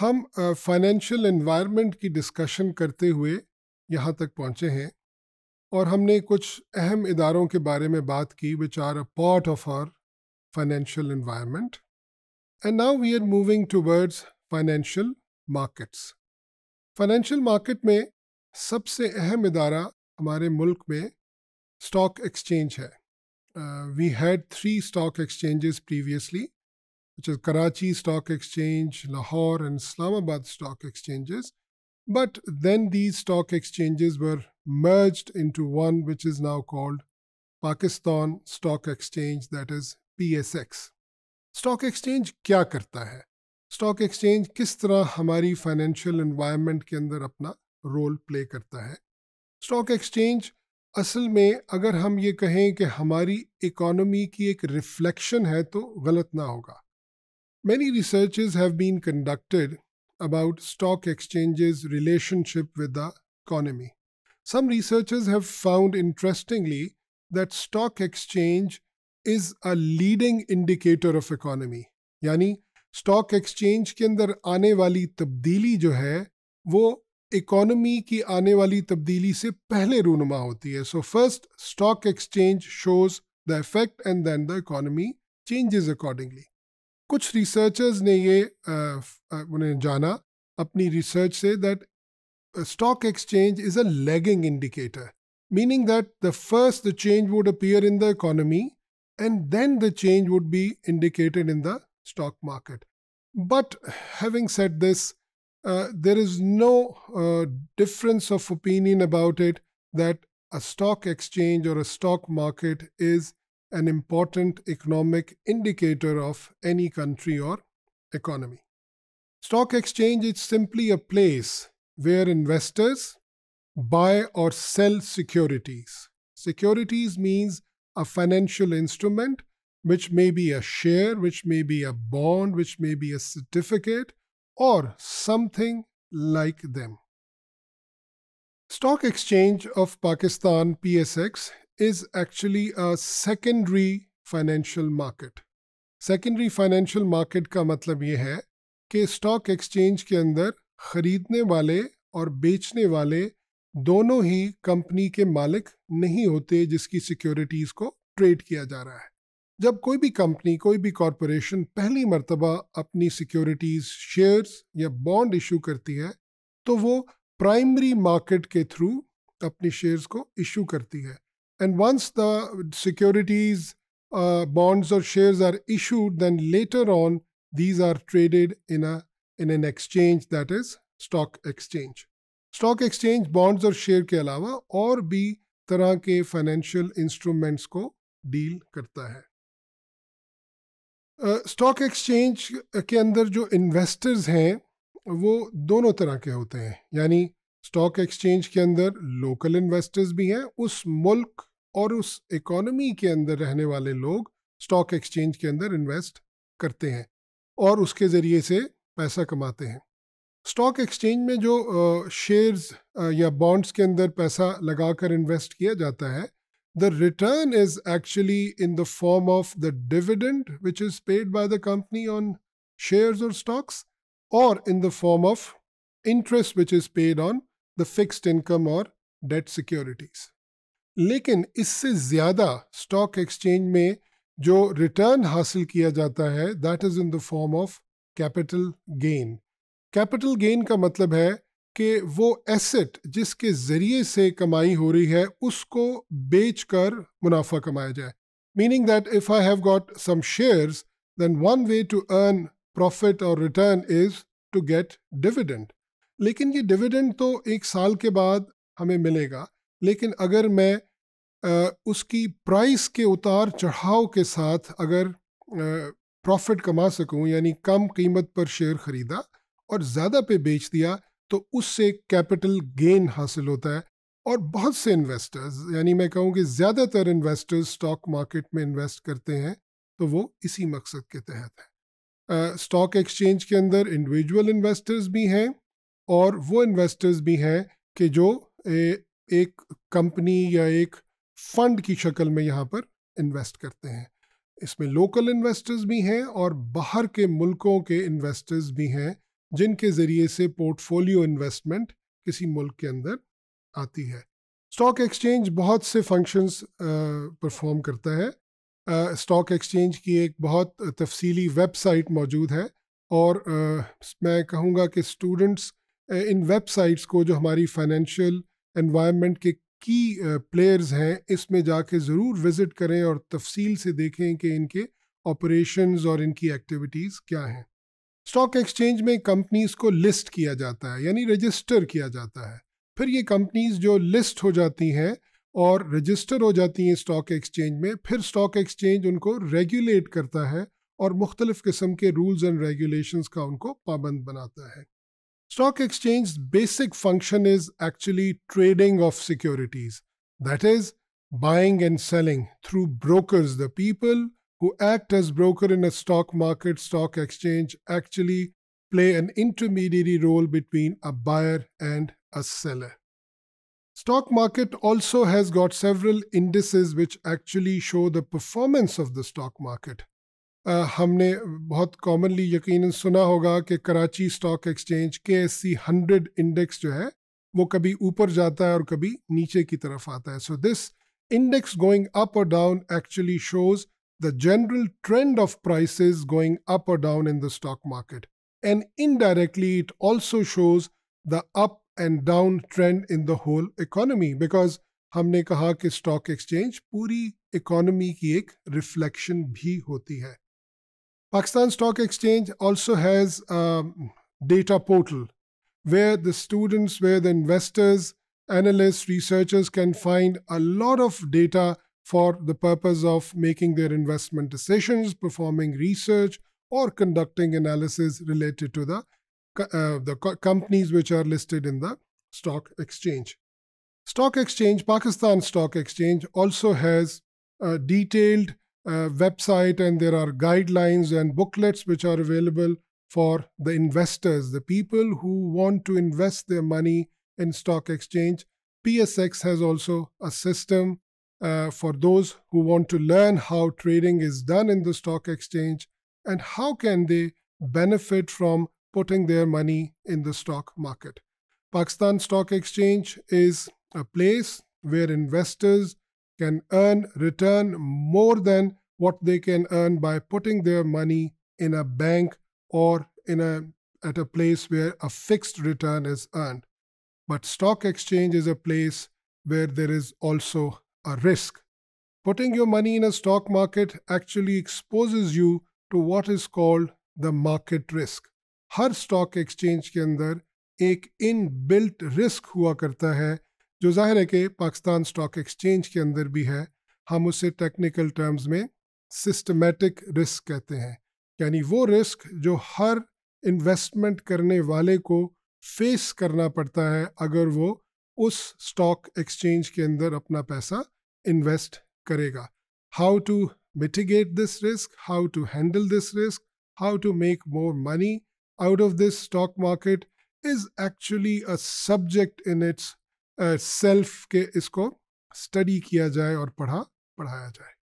हम financial environment की discussion करते हुए यहाँ तक पहुँचे हैं और हमने कुछ अहम इदारों के बारे में बात की which are a part of our financial environment and now we are moving towards financial markets financial market में सबसे अहम इदारा हमारे मुल्क में स्टॉक एक्सचेंज है we had three stock exchanges previously which is Karachi Stock Exchange, Lahore, and Islamabad stock exchanges. But then these stock exchanges were merged into one which is now called Pakistan Stock Exchange, that is PSX. Stock exchange kya karta hai? Stock exchange kis tarah hamari financial environment ke andar apna role play karta hai? Stock exchange असल में अगर हम ये कहें कि हमारी economy की एक रिफ्लेक्शन है तो गलत ना होगा Many researches have been conducted about stock exchanges' relationship with the economy. Some researchers have found, interestingly, that stock exchange is a leading indicator of economy. Yani, stock exchange ke andar aane wali tabdili jo hai, wo economy ki aane wali tabdili se pehle runuma hoti hai. So first, stock exchange shows the effect and then the economy changes accordingly. कुछ researchers ने ये उन्हें जाना अपनी research से that uh, stock exchange is a lagging indicator, meaning that the first the change would appear in the economy and then the change would be indicated in the stock market. But having said this, uh, there is no uh, difference of opinion about it that a stock exchange or a stock market is an important economic indicator of any country or economy. Stock exchange is simply a place where investors buy or sell securities. Securities means a financial instrument which may be a share, which may be a bond, which may be a certificate, or something like them. Stock Exchange of Pakistan PSX is actually a secondary financial market secondary financial market का मतलब ये है कि stock exchange के अंदर ख़रीदने वाले और बेचने वाले दोनों ही कंपनी के मालिक नहीं होते जिसकी सिक्योरिटीज़ को ट्रेड किया जा रहा है जब कोई भी कंपनी कोई भी कॉरपोरेशन पहली मर्तबा अपनी सिक्योरिटीज़ शेयर्स या बॉन्ड इशू करती है तो वो प्राइमरी मार्केट के थ्रू अपनी शेयर्स को इशू करती है And once the securities, uh, bonds, or shares are issued, then later on, these are traded in, a, in an exchange that is stock exchange. stock exchange bonds or share ke alawa aur bhi tarah ke financial instruments ko deal karta hai stock uh, exchange के अंदर जो investors हैं वो दोनों तरह के होते हैं यानी स्टॉक एक्सचेंज के अंदर लोकल इन्वेस्टर्स भी हैं उस मुल्क और उस इकोनॉमी के अंदर रहने वाले लोग स्टॉक एक्सचेंज के अंदर इन्वेस्ट करते हैं और उसके ज़रिए से पैसा कमाते हैं स्टॉक एक्सचेंज में जो शेयर्स या बॉन्ड्स के अंदर पैसा लगाकर इन्वेस्ट किया जाता है the return is actually in the form of the dividend which is paid by the company on shares और स्टॉक्स और in the form of interest which is paid on the fixed income और debt securities लेकिन इससे ज़्यादा stock exchange में जो return हासिल किया जाता है that is in the form of capital gain capital gain का मतलब है कि वो एसेट जिसके ज़रिए से कमाई हो रही है उसको बेचकर मुनाफा कमाया जाए meaning that if I have got some shares then one way to earn profit और return is to get dividend लेकिन ये डिविडेंड तो एक साल के बाद हमें मिलेगा लेकिन अगर मैं उसकी प्राइस के उतार चढ़ाव के साथ अगर प्रॉफिट कमा सकूं यानी कम कीमत पर शेयर ख़रीदा और ज़्यादा पे बेच दिया तो उससे कैपिटल गेन हासिल होता है और बहुत से इन्वेस्टर्स यानी मैं कहूँ कि ज़्यादातर इन्वेस्टर्स स्टॉक मार्केट में इन्वेस्ट करते हैं तो वो इसी मकसद के तहत है स्टॉक एक्सचेंज के अंदर इंडिविजुअल इन्वेस्टर्स भी हैं और वो इन्वेस्टर्स भी हैं कि जो ए, एक कंपनी या एक फंड की शक्ल में यहाँ पर इन्वेस्ट करते हैं इसमें लोकल इन्वेस्टर्स भी हैं और बाहर के मुल्कों के इन्वेस्टर्स भी हैं जिनके ज़रिए से पोर्टफोलियो इन्वेस्टमेंट किसी मुल्क के अंदर आती है स्टॉक एक्सचेंज बहुत से फंक्शंस परफॉर्म करता है स्टॉक एक्सचेंज की एक बहुत तफसीली वेबसाइट मौजूद है और uh, मैं कहूँगा कि स्टूडेंट्स इन वेबसाइट्स को जो हमारी फाइनेंशियल एनवायरनमेंट के की प्लेयर्स हैं इसमें जाके ज़रूर विज़िट करें और तफसील से देखें कि इनके ऑपरेशंस और इनकी एक्टिविटीज़ क्या हैं स्टॉक एक्सचेंज में कंपनीज को लिस्ट किया जाता है यानी रजिस्टर किया जाता है फिर ये कंपनीज जो लिस्ट हो जाती हैं और रजिस्टर हो जाती हैं स्टॉक एक्सचेंज में फिर स्टॉक एक्सचेंज उनको रेगुलेट करता है और मुख्तलिफ़ किस्म के रूल्स एंड रेगुलेशंस का उनको पाबंद बनाता है Stock exchange's basic function is actually trading of securities, that is, buying and selling through brokers, the people who act as broker in a stock market stock exchange actually play an intermediary role between a buyer and a seller. Stock market also has got several indices which actually show the performance of the stock market. आ, हमने बहुत commonly यकीन सुना होगा कि Karachi stock exchange के S C hundred index जो है वो कभी ऊपर जाता है और कभी नीचे की तरफ आता है so this index going up और down actually shows the general trend of price going up और down in the stock market and indirectly it also shows the up and down trend in the whole economy because हमने कहा कि stock exchange पूरी economy की एक reflection भी होती है Pakistan Stock Exchange also has a data portal where the students, where the investors, analysts, researchers can find a lot of data for the purpose of making their investment decisions, performing research, or conducting analysis related to the, uh, the co companies which are listed in the stock exchange. Stock Exchange, Pakistan Stock Exchange, also has detailed uh, website and there are guidelines and booklets which are available for the investors, the people who want to invest their money in stock exchange. PSX has also a system uh, for those who want to learn how trading is done in the stock exchange and how can they benefit from putting their money in the stock market. Pakistan Stock Exchange is a place where investors can earn return more than what they can earn by putting their money in a bank or in a at a place where a fixed return is earned but stock exchange is a place where there is also a risk putting your money in a stock market actually exposes you to what is called the market risk हर stock exchange के अंदर एक inbuilt risk हुआ करता है जो जाहिर है कि पाकिस्तान स्टॉक एक्सचेंज के अंदर भी है हम उसे टेक्निकल टर्म्स में सिस्टमेटिक रिस्क कहते हैं यानी वो रिस्क जो हर इन्वेस्टमेंट करने वाले को फेस करना पड़ता है अगर वो उस स्टॉक एक्सचेंज के अंदर अपना पैसा इन्वेस्ट करेगा how to mitigate this risk how to handle this risk how to make more money out of this stock market is actually a subject in itself के इसको स्टडी किया जाए और पढ़ा पढ़ाया जाए